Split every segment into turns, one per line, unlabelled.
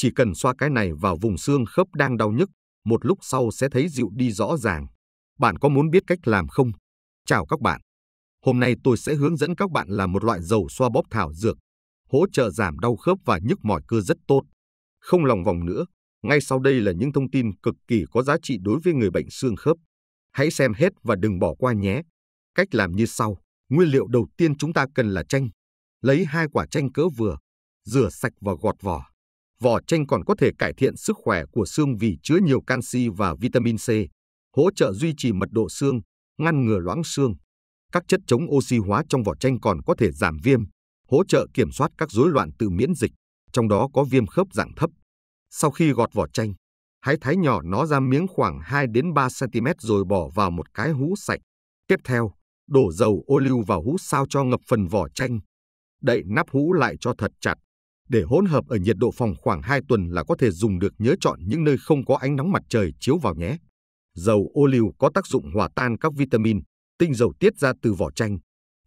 Chỉ cần xoa cái này vào vùng xương khớp đang đau nhức, một lúc sau sẽ thấy dịu đi rõ ràng. Bạn có muốn biết cách làm không? Chào các bạn. Hôm nay tôi sẽ hướng dẫn các bạn làm một loại dầu xoa bóp thảo dược, hỗ trợ giảm đau khớp và nhức mỏi cơ rất tốt. Không lòng vòng nữa, ngay sau đây là những thông tin cực kỳ có giá trị đối với người bệnh xương khớp. Hãy xem hết và đừng bỏ qua nhé. Cách làm như sau. Nguyên liệu đầu tiên chúng ta cần là chanh. Lấy hai quả chanh cỡ vừa, rửa sạch và gọt vỏ vỏ chanh còn có thể cải thiện sức khỏe của xương vì chứa nhiều canxi và vitamin C, hỗ trợ duy trì mật độ xương, ngăn ngừa loãng xương. Các chất chống oxy hóa trong vỏ chanh còn có thể giảm viêm, hỗ trợ kiểm soát các rối loạn tự miễn dịch, trong đó có viêm khớp dạng thấp. Sau khi gọt vỏ chanh, hãy thái nhỏ nó ra miếng khoảng 2 đến 3 cm rồi bỏ vào một cái hũ sạch. Tiếp theo, đổ dầu ô liu vào hũ sao cho ngập phần vỏ chanh. Đậy nắp hũ lại cho thật chặt để hỗn hợp ở nhiệt độ phòng khoảng 2 tuần là có thể dùng được nhớ chọn những nơi không có ánh nắng mặt trời chiếu vào nhé. Dầu ô liu có tác dụng hòa tan các vitamin, tinh dầu tiết ra từ vỏ chanh,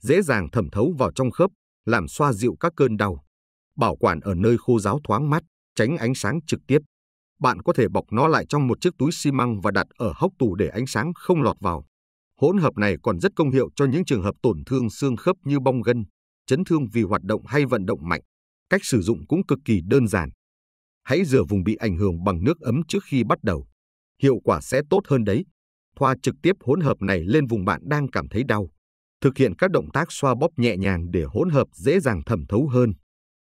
dễ dàng thẩm thấu vào trong khớp, làm xoa dịu các cơn đau. Bảo quản ở nơi khô ráo thoáng mát, tránh ánh sáng trực tiếp. Bạn có thể bọc nó lại trong một chiếc túi xi măng và đặt ở hốc tủ để ánh sáng không lọt vào. Hỗn hợp này còn rất công hiệu cho những trường hợp tổn thương xương khớp như bong gân, chấn thương vì hoạt động hay vận động mạnh. Cách sử dụng cũng cực kỳ đơn giản. Hãy rửa vùng bị ảnh hưởng bằng nước ấm trước khi bắt đầu. Hiệu quả sẽ tốt hơn đấy. Thoa trực tiếp hỗn hợp này lên vùng bạn đang cảm thấy đau. Thực hiện các động tác xoa bóp nhẹ nhàng để hỗn hợp dễ dàng thẩm thấu hơn.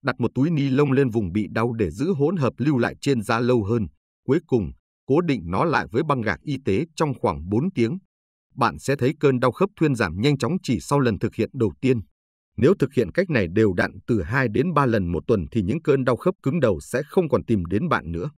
Đặt một túi ni lông lên vùng bị đau để giữ hỗn hợp lưu lại trên da lâu hơn. Cuối cùng, cố định nó lại với băng gạc y tế trong khoảng 4 tiếng. Bạn sẽ thấy cơn đau khớp thuyên giảm nhanh chóng chỉ sau lần thực hiện đầu tiên. Nếu thực hiện cách này đều đặn từ 2 đến 3 lần một tuần thì những cơn đau khớp cứng đầu sẽ không còn tìm đến bạn nữa.